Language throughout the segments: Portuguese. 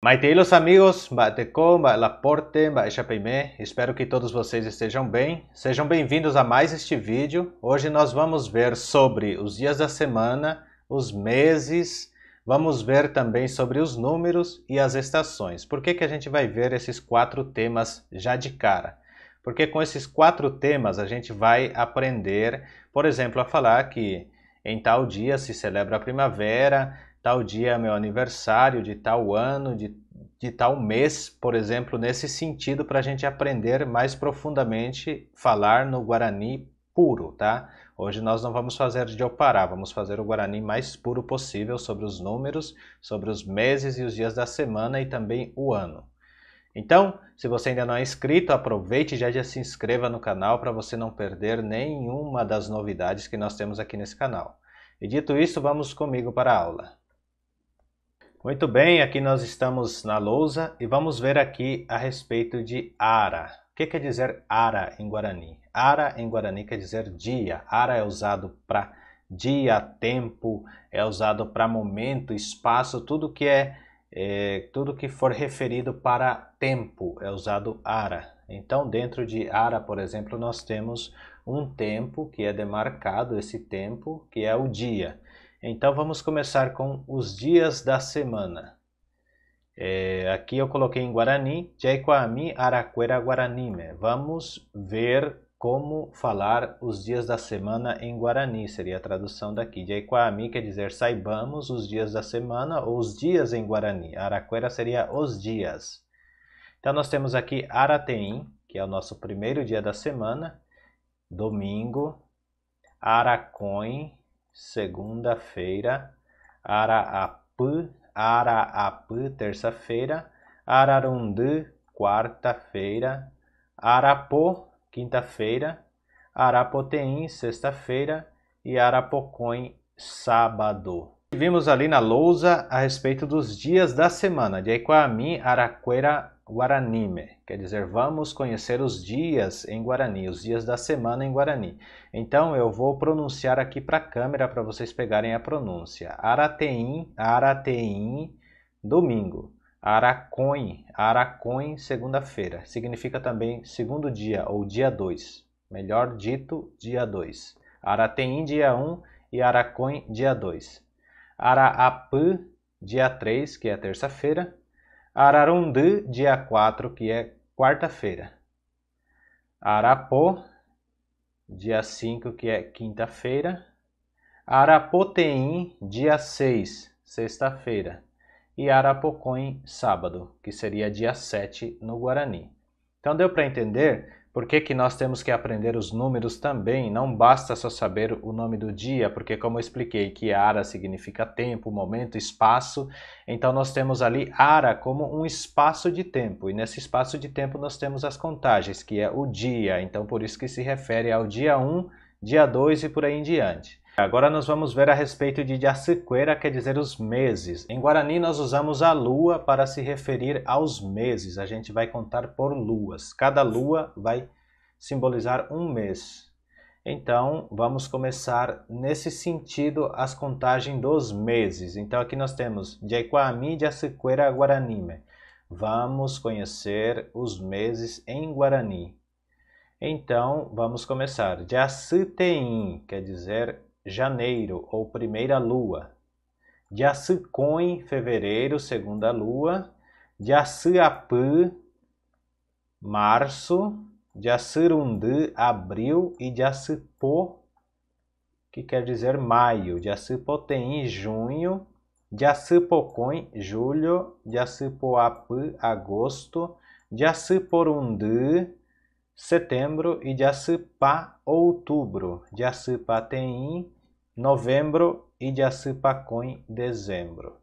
Maiteilos amigos, Batecô, Laporte, Chapeimé, espero que todos vocês estejam bem. Sejam bem-vindos a mais este vídeo. Hoje nós vamos ver sobre os dias da semana, os meses, vamos ver também sobre os números e as estações. Por que, que a gente vai ver esses quatro temas já de cara? Porque com esses quatro temas a gente vai aprender, por exemplo, a falar que em tal dia se celebra a primavera, tal dia é meu aniversário, de tal ano, de, de tal mês, por exemplo, nesse sentido, para a gente aprender mais profundamente falar no Guarani puro, tá? Hoje nós não vamos fazer de Opará, vamos fazer o Guarani mais puro possível sobre os números, sobre os meses e os dias da semana e também o ano. Então, se você ainda não é inscrito, aproveite e já, já se inscreva no canal para você não perder nenhuma das novidades que nós temos aqui nesse canal. E dito isso, vamos comigo para a aula. Muito bem, aqui nós estamos na lousa e vamos ver aqui a respeito de ara. O que quer dizer ara em Guarani? Ara em Guarani quer dizer dia. Ara é usado para dia, tempo, é usado para momento, espaço, tudo que é, é, tudo que for referido para tempo é usado ara. Então, dentro de ara, por exemplo, nós temos um tempo que é demarcado, esse tempo que é o dia. Então vamos começar com os dias da semana. É, aqui eu coloquei em Guarani, Jaiquami Araquera Guaranime. Né? Vamos ver como falar os dias da semana em Guarani, seria a tradução daqui. Jaiquami quer dizer saibamos os dias da semana ou os dias em Guarani. Araquera seria os dias. Então nós temos aqui Arateim, que é o nosso primeiro dia da semana, domingo, Aracoin, segunda-feira, Araapu, Araapu, terça-feira, Ararundu, quarta-feira, Arapô, quinta-feira, Arapoteim, sexta-feira e Arapocoin, sábado. Vimos ali na lousa a respeito dos dias da semana. De Equami, Araquera, Guaranime, quer dizer, vamos conhecer os dias em Guarani, os dias da semana em Guarani. Então eu vou pronunciar aqui para a câmera para vocês pegarem a pronúncia. Arateim, Arateim, domingo. Aracoin, Aracoin, segunda-feira. Significa também segundo dia ou dia 2. Melhor dito, dia 2. Arateim, dia 1 um, e Aracoin, dia 2. Araapu, dia 3, que é terça-feira. Ararundu, dia 4, que é quarta-feira. Arapó, dia 5, que é quinta-feira. Arapoteim, dia 6, sexta-feira. E Arapocoim, sábado, que seria dia 7 no Guarani. Então deu para entender por que, que nós temos que aprender os números também? Não basta só saber o nome do dia, porque como eu expliquei que ara significa tempo, momento, espaço, então nós temos ali ara como um espaço de tempo, e nesse espaço de tempo nós temos as contagens, que é o dia, então por isso que se refere ao dia 1, dia 2 e por aí em diante. Agora nós vamos ver a respeito de Jacequera, quer dizer os meses. Em Guarani nós usamos a lua para se referir aos meses. A gente vai contar por luas. Cada lua vai simbolizar um mês. Então vamos começar nesse sentido as contagens dos meses. Então aqui nós temos Jaiquami, Jacequera, Guaranime. Vamos conhecer os meses em Guarani. Então vamos começar. Jacitein quer dizer janeiro, ou primeira lua. De Açucon, fevereiro, segunda lua. De Açuapã, março. De Açurundu, abril. E de Açupô, que quer dizer maio. De Açupoteim, junho. De Açupocon, julho. De Açupoapã, agosto. De Açuporundu, setembro. E de Açupá, outubro. De Açupateim, novembro e de Assipacu dezembro.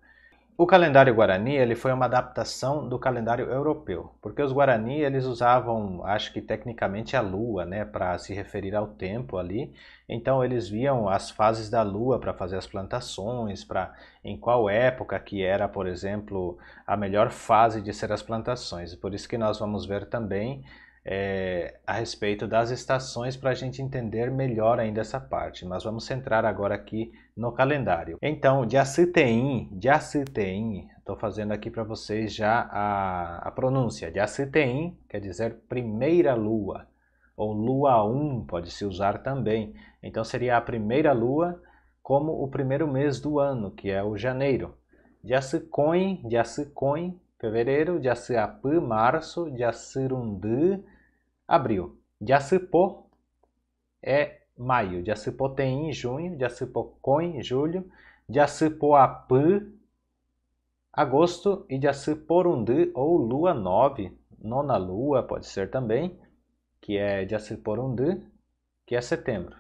O calendário guarani ele foi uma adaptação do calendário europeu, porque os guarani eles usavam, acho que tecnicamente a lua, né, para se referir ao tempo ali. Então eles viam as fases da lua para fazer as plantações, para em qual época que era, por exemplo, a melhor fase de ser as plantações. Por isso que nós vamos ver também é, a respeito das estações para a gente entender melhor ainda essa parte, mas vamos centrar agora aqui no calendário. Então, de Acitein, de estou fazendo aqui para vocês já a, a pronúncia. De Acitein quer dizer primeira lua, ou lua 1 pode se usar também. Então, seria a primeira lua como o primeiro mês do ano, que é o janeiro. De Acicoin, de Acicoin, fevereiro, de Aciapã, março, de Acirundu, abril. Jacipó é maio. Jacipotem em junho. Jacipocon com julho. Jacipoapã agosto e Jaciporundu ou lua nove, nona lua pode ser também, que é Jaciporundu, que é setembro.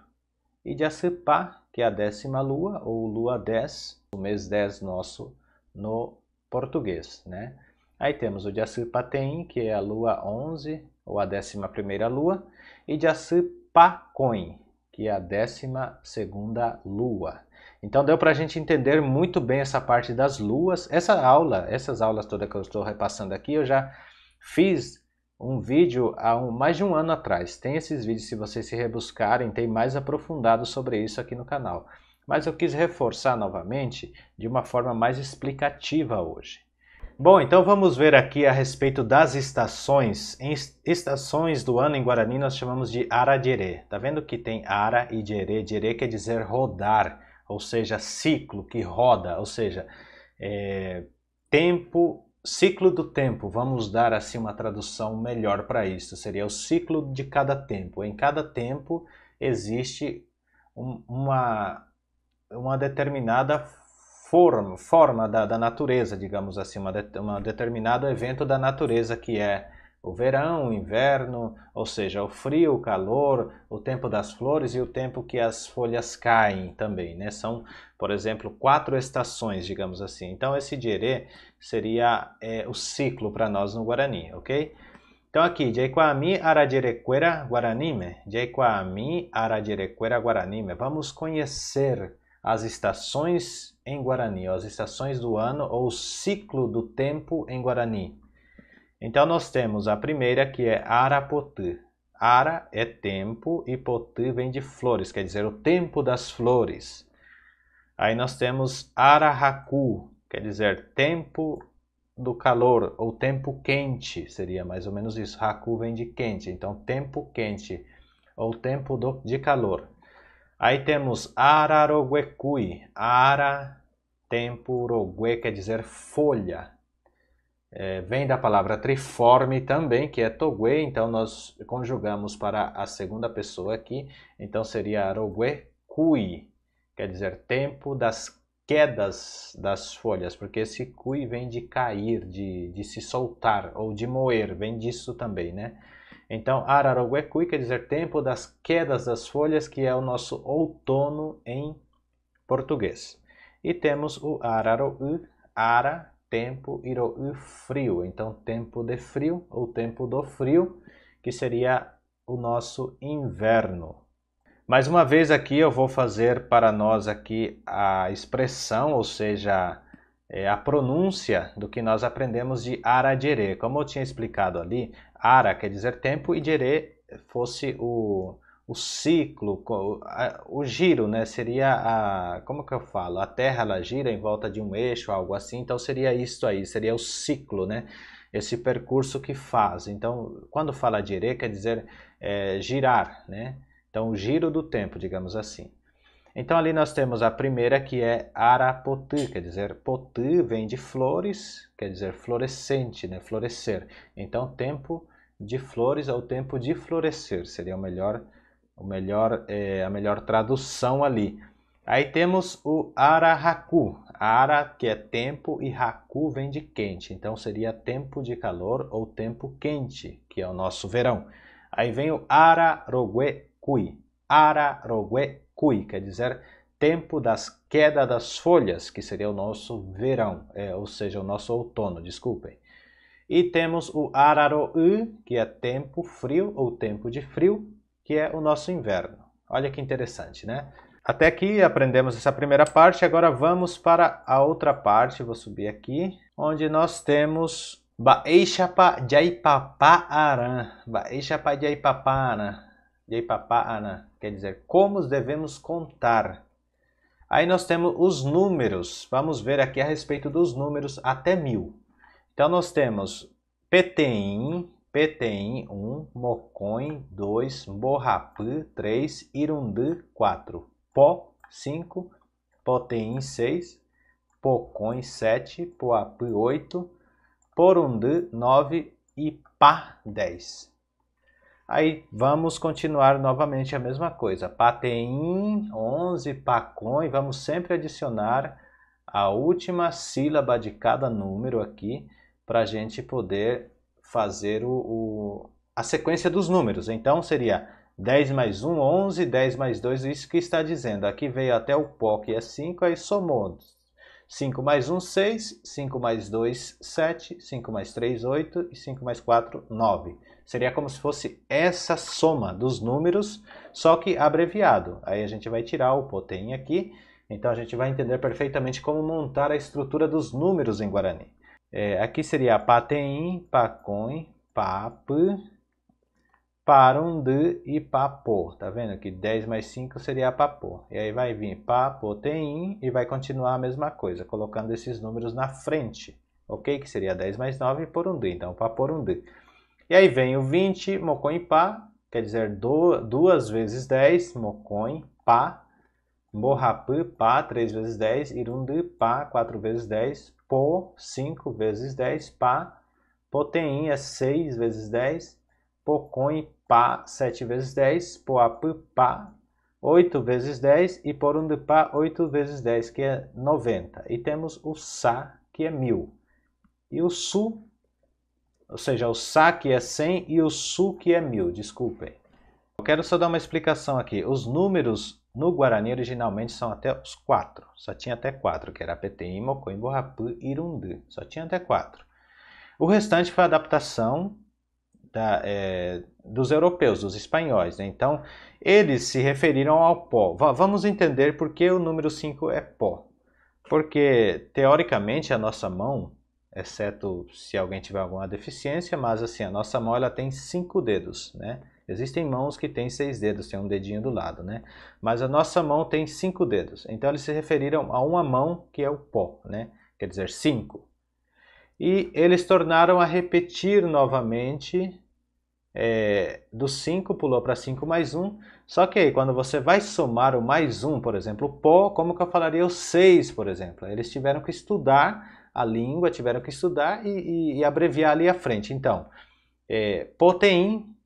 E Jacipá, que é a décima lua ou lua dez, o mês dez nosso no português, né? Aí temos o Jacipatem, que é a lua 11 ou a 11ª lua, e de Assupacoin, que é a 12ª lua. Então deu para a gente entender muito bem essa parte das luas. Essa aula, essas aulas todas que eu estou repassando aqui, eu já fiz um vídeo há um, mais de um ano atrás. Tem esses vídeos, se vocês se rebuscarem, tem mais aprofundado sobre isso aqui no canal. Mas eu quis reforçar novamente de uma forma mais explicativa hoje. Bom, então vamos ver aqui a respeito das estações. Em estações do ano em Guarani nós chamamos de Aradirê. Tá vendo que tem Ara e Dirê? Dirê quer dizer rodar, ou seja, ciclo que roda, ou seja, é, tempo, ciclo do tempo. Vamos dar assim uma tradução melhor para isso. Seria o ciclo de cada tempo. Em cada tempo existe um, uma, uma determinada forma forma, forma da, da, natureza, digamos assim, uma, de, uma determinado evento da natureza que é o verão, o inverno, ou seja, o frio, o calor, o tempo das flores e o tempo que as folhas caem também, né? São, por exemplo, quatro estações, digamos assim. Então, esse dierê seria é, o ciclo para nós no Guarani, ok? Então, aqui, Jaiquami Aradirequera Guaranime, Jaiquami Aradirequera Guaranime, vamos conhecer as estações em Guarani, as estações do ano ou o ciclo do tempo em Guarani. Então nós temos a primeira que é Arapotã. Ara é tempo e potã vem de flores, quer dizer o tempo das flores. Aí nós temos Arahaku, quer dizer tempo do calor ou tempo quente, seria mais ou menos isso. Haku vem de quente, então tempo quente ou tempo do, de calor. Aí temos Araroguecui. Ara, tempo, rogue quer dizer folha. É, vem da palavra triforme também, que é togue, então nós conjugamos para a segunda pessoa aqui. Então seria Araroguecui, quer dizer tempo das quedas das folhas, porque esse cui vem de cair, de, de se soltar ou de moer, vem disso também, né? Então, Araroguecuí é quer dizer tempo das quedas das folhas, que é o nosso outono em português. E temos o Araroú, Ara, tempo, Iroú, frio. Então, tempo de frio ou tempo do frio, que seria o nosso inverno. Mais uma vez aqui eu vou fazer para nós aqui a expressão, ou seja, é a pronúncia do que nós aprendemos de Aradire. Como eu tinha explicado ali, ara quer dizer tempo e dire fosse o, o ciclo, o, a, o, giro, né? Seria a. Como que eu falo? A Terra ela gira em volta de um eixo, algo assim. Então seria isso aí, seria o ciclo, né? Esse percurso que faz. Então, quando fala dire, quer dizer é, girar, né? Então, o giro do tempo, digamos assim. Então, ali nós temos a primeira que é Arapotu, quer dizer, potu vem de flores, quer dizer florescente, né? Florescer. Então, tempo de flores ao tempo de florescer, seria o melhor, o melhor, é, a melhor tradução ali. Aí temos o arahaku, ara que é tempo e haku vem de quente, então seria tempo de calor ou tempo quente, que é o nosso verão. Aí vem o araroguecui, araroguecui, quer dizer tempo das queda das folhas, que seria o nosso verão, é, ou seja, o nosso outono, desculpem. E temos o Araro'u, que é tempo frio ou tempo de frio, que é o nosso inverno. Olha que interessante, né? Até aqui aprendemos essa primeira parte, agora vamos para a outra parte, vou subir aqui, onde nós temos Baeixapa aran Baeixapa Jaipapaaran. aran quer dizer como devemos contar. Aí nós temos os números. Vamos ver aqui a respeito dos números até mil. Então nós temos Peteim, Peteim 1, Mocoin 2, Morrapu 3, Irundu 4, Pó 5, Poteim 6, Pocoin 7, Poapu 8, Porundu 9 e Pá 10. Aí vamos continuar novamente a mesma coisa. Patein, 11, Pacon, vamos sempre adicionar a última sílaba de cada número aqui para a gente poder fazer o, o, a sequência dos números. Então seria 10 mais 1, 11, 10 mais 2, isso que está dizendo. Aqui veio até o pó, que é 5, aí somou. 5 mais 1, 6, 5 mais 2, 7, 5 mais 3, 8 e 5 mais 4, 9. Seria como se fosse essa soma dos números, só que abreviado. Aí a gente vai tirar o potem aqui, então a gente vai entender perfeitamente como montar a estrutura dos números em Guarani. É, aqui seria patein, pacoin, pap, parund e papor. Tá vendo que 10 mais 5 seria papor. E aí vai vir papotein e vai continuar a mesma coisa, colocando esses números na frente. Ok? Que seria 10 mais 9 por um então papor um E aí vem o 20, e pá, quer dizer duas vezes 10, mocoin pá, Borrapã, pá, 3 vezes 10, Irundu, pá, 4 vezes 10, Po, 5 vezes 10, pá, Poteinha, 6 é vezes 10, Pocon, pá, 7 vezes 10, Poapã, pá, 8 vezes 10 e Porundupá, 8 vezes 10, que é 90. E temos o sa, que é 1000. E o Su, ou seja, o sa que é 100, e o Su, que é 1000, desculpem. Eu quero só dar uma explicação aqui. Os números no Guarani, originalmente, são até os quatro. Só tinha até quatro, que era Apetim, Mocoimbo, Rapu e Irundu. Só tinha até quatro. O restante foi adaptação da, é, dos europeus, dos espanhóis. Né? Então, eles se referiram ao pó. V vamos entender por que o número 5 é pó. Porque, teoricamente, a nossa mão, exceto se alguém tiver alguma deficiência, mas assim, a nossa mão ela tem cinco dedos, né? Existem mãos que têm seis dedos, tem um dedinho do lado, né? Mas a nossa mão tem cinco dedos. Então eles se referiram a uma mão que é o pó, né? Quer dizer, cinco. E eles tornaram a repetir novamente. É, cinco 5 pulou para 5 mais 1. Um, só que aí, quando você vai somar o mais 1, um, por exemplo, o pó, como que eu falaria o 6, por exemplo? Eles tiveram que estudar a língua, tiveram que estudar e, e, e abreviar ali à frente. Então, é,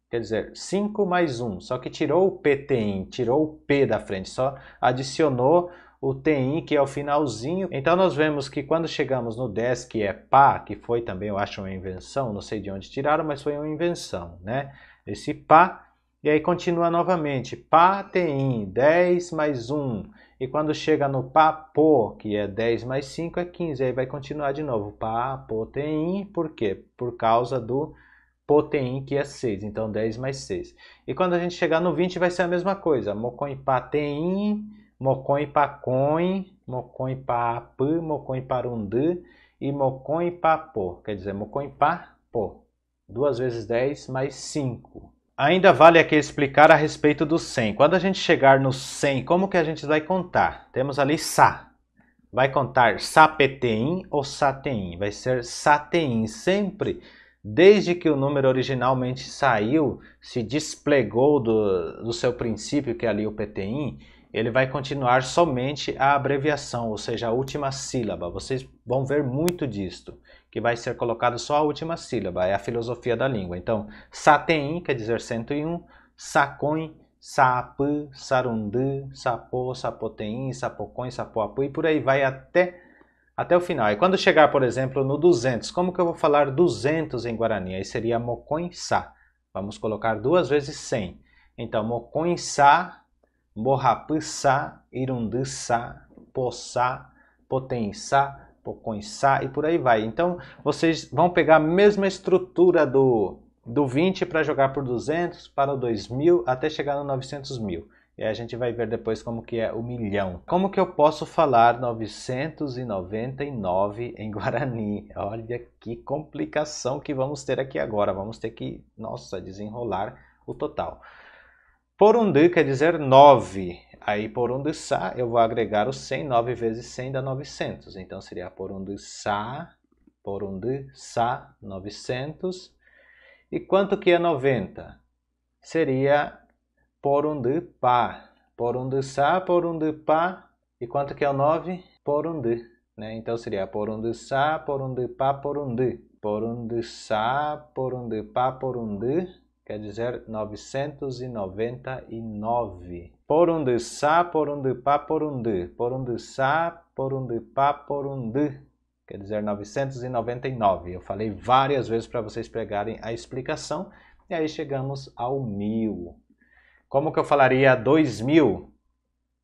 Quer dizer, 5 mais 1, só que tirou o PTI, tirou o P da frente, só adicionou o TI, que é o finalzinho. Então nós vemos que quando chegamos no 10, que é pá, que foi também, eu acho, uma invenção, não sei de onde tiraram, mas foi uma invenção, né? Esse pá, e aí continua novamente, pá, TI, 10 mais 1. E quando chega no pá, pô, que é 10 mais 5, é 15. Aí vai continuar de novo, pá, pô, TI, por quê? Por causa do Potein, que é 6, então 10 mais 6. E quando a gente chegar no 20 vai ser a mesma coisa, Mocoipatein, Mocoipacoin, Mocoipap, Mocoiparundu e Mocoipapo, quer dizer, po. 2 vezes 10 mais 5. Ainda vale aqui explicar a respeito do 100. Quando a gente chegar no 100, como que a gente vai contar? Temos ali Sa, vai contar sa sapetein ou satein, vai ser satein sempre desde que o número originalmente saiu, se desplegou do, do seu princípio, que é ali o PTI, ele vai continuar somente a abreviação, ou seja, a última sílaba. Vocês vão ver muito disto, que vai ser colocado só a última sílaba, é a filosofia da língua. Então, satein quer dizer 101, sacoin, Sap, sarundu, Sapo, sapotein, sapocõe, sapoapu, e por aí vai até até o final. E quando chegar, por exemplo, no 200, como que eu vou falar 200 em Guarani? Aí seria Mocoinçá. Vamos colocar duas vezes 100. Então, Mocoinçá, Morrapuçá, Irunduçá, Poçá, Potençá, Pocoinçá e por aí vai. Então, vocês vão pegar a mesma estrutura do, do 20 para jogar por 200, para o 2000, até chegar no 900 mil. E a gente vai ver depois como que é o milhão. Como que eu posso falar 999 em Guarani? Olha que complicação que vamos ter aqui agora. Vamos ter que, nossa, desenrolar o total. Porundu quer dizer 9. Aí sa, eu vou agregar o 100. 9 vezes 100 dá 900. Então seria sa, Porunduçá, sa, 900. E quanto que é 90? Seria por um de pá. Por um de sa, por um de pá. E quanto que é o 9? Por um de. Né? Então seria por um de sa, por um de pá, por um de. Por um de sa, por um de pá, por um de. Quer dizer 999. Por um de sa, por um de pá, por um de. Por um de sa, por um de pá, por um de quer dizer 999. Eu falei várias vezes para vocês pegarem a explicação e aí chegamos ao mil. Como que eu falaria 2000?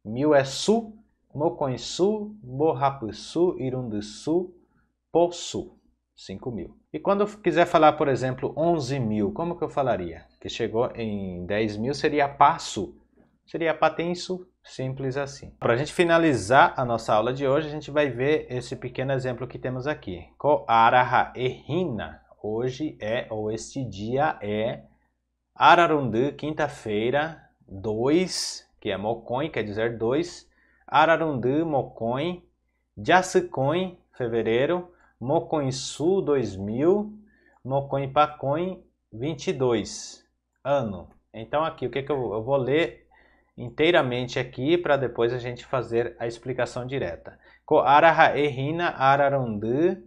Mil é su, moconsu, borrapusu, irundusu, poçu. 5 mil. E quando eu quiser falar, por exemplo, 11 mil, como que eu falaria? Que chegou em 10 mil seria passo, seria patenso, simples assim. Para a gente finalizar a nossa aula de hoje, a gente vai ver esse pequeno exemplo que temos aqui. e errina. Hoje é, ou este dia é, Ararundu, quinta-feira, 2, que é Mokon, quer dizer 2. Ararundu, Mokon. Jacicon, fevereiro. Mokon Sul, 2000. Mokon Pacon, 22. Ano. Então, aqui, o que, que eu, eu vou ler inteiramente aqui para depois a gente fazer a explicação direta. Koaraha Errina Ararundu.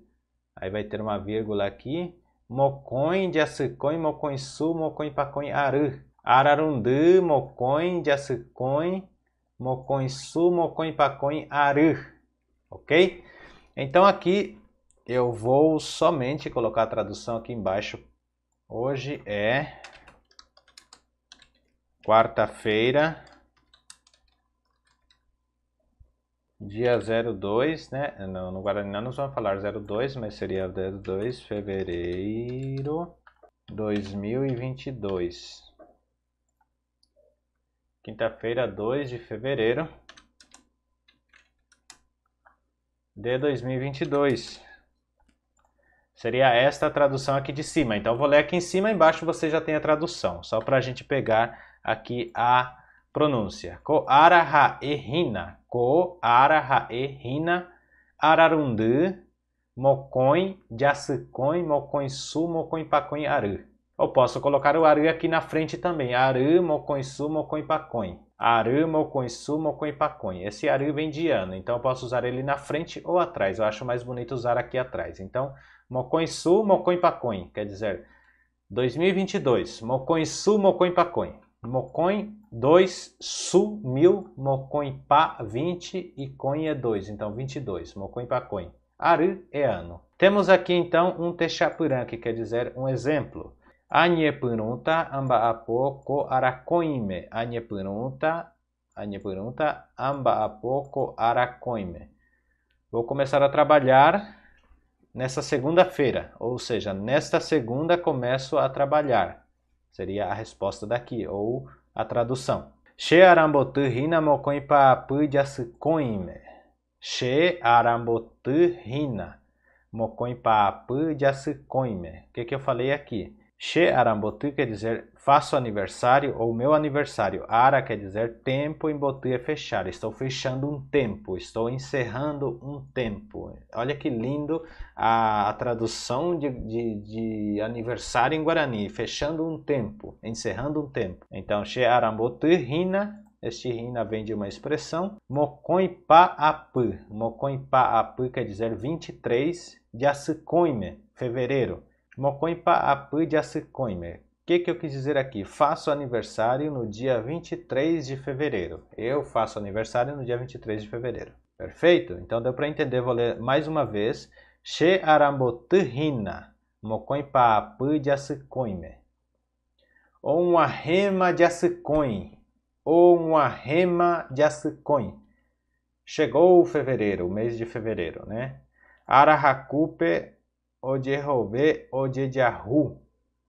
Aí vai ter uma vírgula aqui. Mocõe de Açucõe, Mocõe Sul, Mocõe Pacõe Aru. Ararundu, Mocõe de Açucõe, Mocõe Sul, Mocõe Pacõe Aru. Ok? Então aqui eu vou somente colocar a tradução aqui embaixo. Hoje é quarta-feira, Dia 02, né? No, no Guarani não nós vamos falar 02, mas seria 02 de fevereiro 2022. Quinta-feira, 2 de fevereiro de 2022. Seria esta a tradução aqui de cima. Então, eu vou ler aqui em cima, embaixo você já tem a tradução, só para a gente pegar aqui a pronúncia. Koara ha Ko, Ara, Rae, Rina, Ararundu, Mocõe, Jaçucõe, Mocõe Su, Mocõe Pacõe, Aru. Eu posso colocar o Aru aqui na frente também. Aru, Mocõe Su, Mocõe Pacõe. Aru, Mocõe Su, Mocõe Pacõe. Esse Aru vem de ano, então eu posso usar ele na frente ou atrás. Eu acho mais bonito usar aqui atrás. Então, Mocõe Su, Mocõe Pacõe. Quer dizer, 2022. Mocõe Su, Mocõe Pacõe. Mocon 2, Su 1000, Mocon Pa 20 e Coin é 2, então 22, Mocon Pa Coin. Aru é ano. Temos aqui então um Texapurã, que quer dizer um exemplo. Anyepununta amba apo ko aracoime. Anyepununta, anyepununta amba apo ko aracoime. Vou começar a trabalhar nessa segunda-feira, ou seja, nesta segunda começo a trabalhar. Seria a resposta daqui, ou a tradução. She arambotu rina mokoi papu jasukoime. She arambotu rina mokoi papu jasukoime. O que, que eu falei aqui? She Arambotu quer dizer faço aniversário ou meu aniversário. Ara quer dizer tempo, Imbotu é fechar. Estou fechando um tempo, estou encerrando um tempo. Olha que lindo a, a tradução de, de, de, aniversário em Guarani. Fechando um tempo, encerrando um tempo. Então, She Arambotu Rina este rina vem de uma expressão Mokoipa-apu. Mokoipa-apu quer dizer 23 de Asikoime, fevereiro. Mocoimpa Apudiacicoime. O que, eu quis dizer aqui? Faço aniversário no dia 23 de fevereiro. Eu faço aniversário no dia 23 de fevereiro. Perfeito? Então deu para entender, vou ler mais uma vez. She arambotuhina, mocoimpa apudiacicoime. Ou uma rema de acicoim. Ou uma rema de acicoim. Chegou o fevereiro, o mês de fevereiro, né? Arahacupe o de de Ojejahu.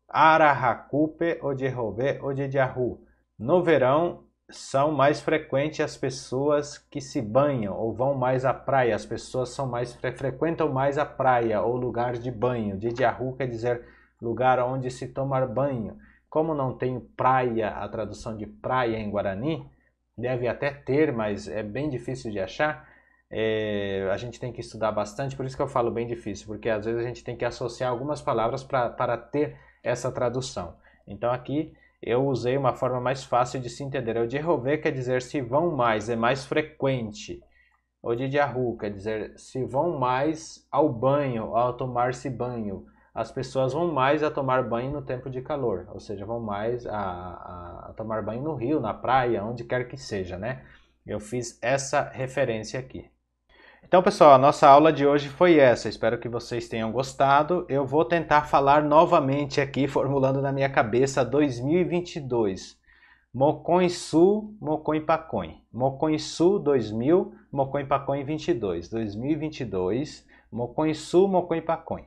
Arahacupe de Ojejahu. No verão, são mais frequentes as pessoas que se banham ou vão mais à praia. As pessoas são mais frequentam mais a praia ou lugar de banho. Didiahu quer dizer lugar onde se tomar banho. Como não tem praia, a tradução de praia em Guarani, deve até ter, mas é bem difícil de achar. É, a gente tem que estudar bastante, por isso que eu falo bem difícil, porque às vezes a gente tem que associar algumas palavras pra, para ter essa tradução. Então aqui eu usei uma forma mais fácil de se entender. O de rover quer dizer se vão mais, é mais frequente. O de diarru quer dizer se vão mais ao banho, ao tomar-se banho. As pessoas vão mais a tomar banho no tempo de calor, ou seja, vão mais a, a, a tomar banho no rio, na praia, onde quer que seja, né? Eu fiz essa referência aqui. Então, pessoal, a nossa aula de hoje foi essa. Espero que vocês tenham gostado. Eu vou tentar falar novamente aqui, formulando na minha cabeça 2022. Mocoinsu, Mocoinpacoin. su 2000, Mocoinpacoin 22. 2022, Mocoinsu, Mocoinpacoin.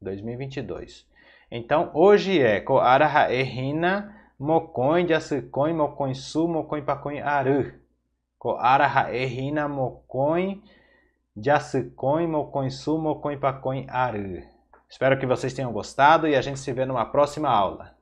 2022. Então, hoje é Koaraha Errina, Mocoin, Jasucoin, Mocoinsu, Mocoinpacoin Aru. Koaraha Errina, Mocoin... Jasucoin, Mocoinsu, Mocoinpacoin Aru. Espero que vocês tenham gostado e a gente se vê numa próxima aula.